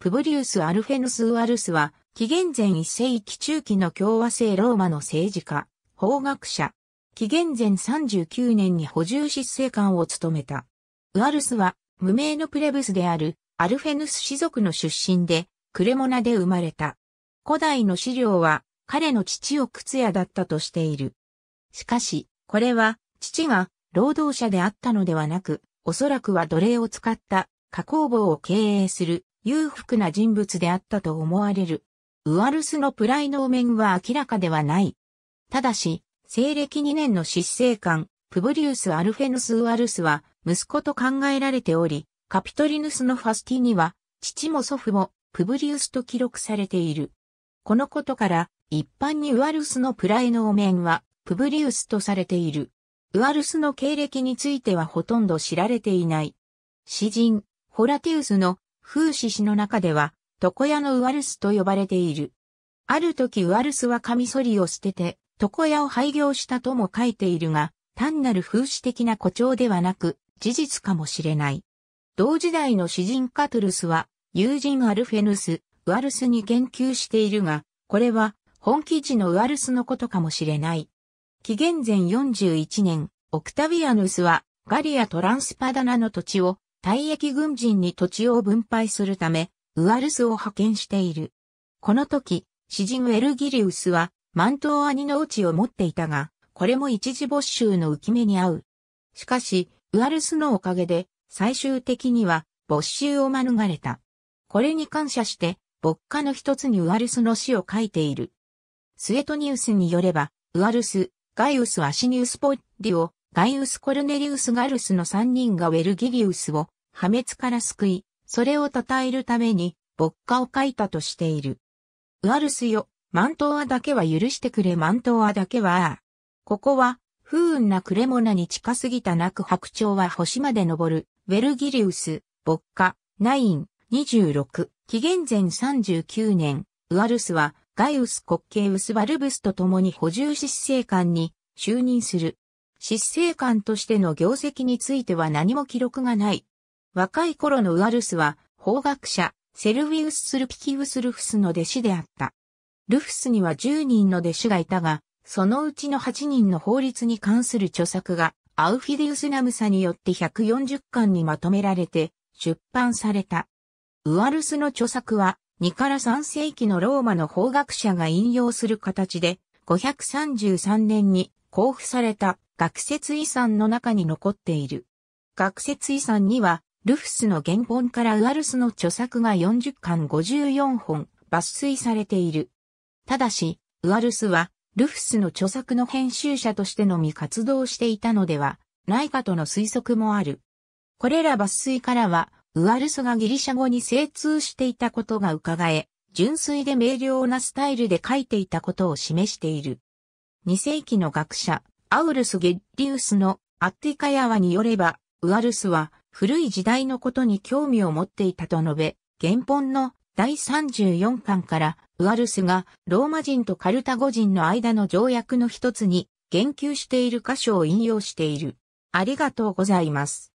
プブリウス・アルフェヌス・ウアルスは、紀元前1世紀中期の共和制ローマの政治家、法学者。紀元前39年に補充執政官を務めた。ウアルスは、無名のプレブスである、アルフェヌス氏族の出身で、クレモナで生まれた。古代の資料は、彼の父を靴屋だったとしている。しかし、これは、父が、労働者であったのではなく、おそらくは奴隷を使った、加工房を経営する裕福な人物であったと思われる。ウアルスのプライ能面は明らかではない。ただし、西暦2年の執政官、プブリウス・アルフェヌス・ウアルスは、息子と考えられており、カピトリヌスのファスティには、父も祖父も、プブリウスと記録されている。このことから、一般にウアルスのプライ能面は、プブリウスとされている。ウアルスの経歴についてはほとんど知られていない。詩人、ホラテウスの風刺詩の中では、床屋のウアルスと呼ばれている。ある時ウアルスはカミソリを捨てて、床屋を廃業したとも書いているが、単なる風刺的な誇張ではなく、事実かもしれない。同時代の詩人カトルスは、友人アルフェヌス、ウアルスに研究しているが、これは、本記事のウアルスのことかもしれない。紀元前41年、オクタビアヌスは、ガリア・トランスパダナの土地を退役軍人に土地を分配するため、ウアルスを派遣している。この時、詩人ウェルギリウスは、ト島兄のちを持っていたが、これも一時没収の浮き目に遭う。しかし、ウアルスのおかげで、最終的には、没収を免れた。これに感謝して、牧歌の一つにウアルスの詩を書いている。スエトニウスによれば、ウアルス、ガイウスはシニウスポッディをガイウス・コルネリウス・ガルスの三人がウェルギリウスを破滅から救い、それを称えるために、牧歌を書いたとしている。ウアルスよ、マントアだけは許してくれマントアだけは、ここは、不運なクレモナに近すぎた泣く白鳥は星まで登る、ウェルギリウス、牧歌、ナイン、26、紀元前39年、ウアルスは、ガイウス国ケウスバルブスと共に補充執政官に就任する。執政官としての業績については何も記録がない。若い頃のウアルスは、法学者、セルビウス・スルピキウス・ルフスの弟子であった。ルフスには10人の弟子がいたが、そのうちの8人の法律に関する著作が、アウフィディウス・ナムサによって140巻にまとめられて、出版された。ウアルスの著作は、2から3世紀のローマの法学者が引用する形で、533年に交付された学説遺産の中に残っている。学説遺産には、ルフスの原本からウアルスの著作が40巻54本抜粋されている。ただし、ウアルスは、ルフスの著作の編集者としてのみ活動していたのではないかとの推測もある。これら抜粋からは、ウアルスがギリシャ語に精通していたことが伺え、純粋で明瞭なスタイルで書いていたことを示している。2世紀の学者、アウルス・ゲッリウスのアッティカヤワによれば、ウアルスは古い時代のことに興味を持っていたと述べ、原本の第34巻からウアルスがローマ人とカルタゴ人の間の条約の一つに言及している箇所を引用している。ありがとうございます。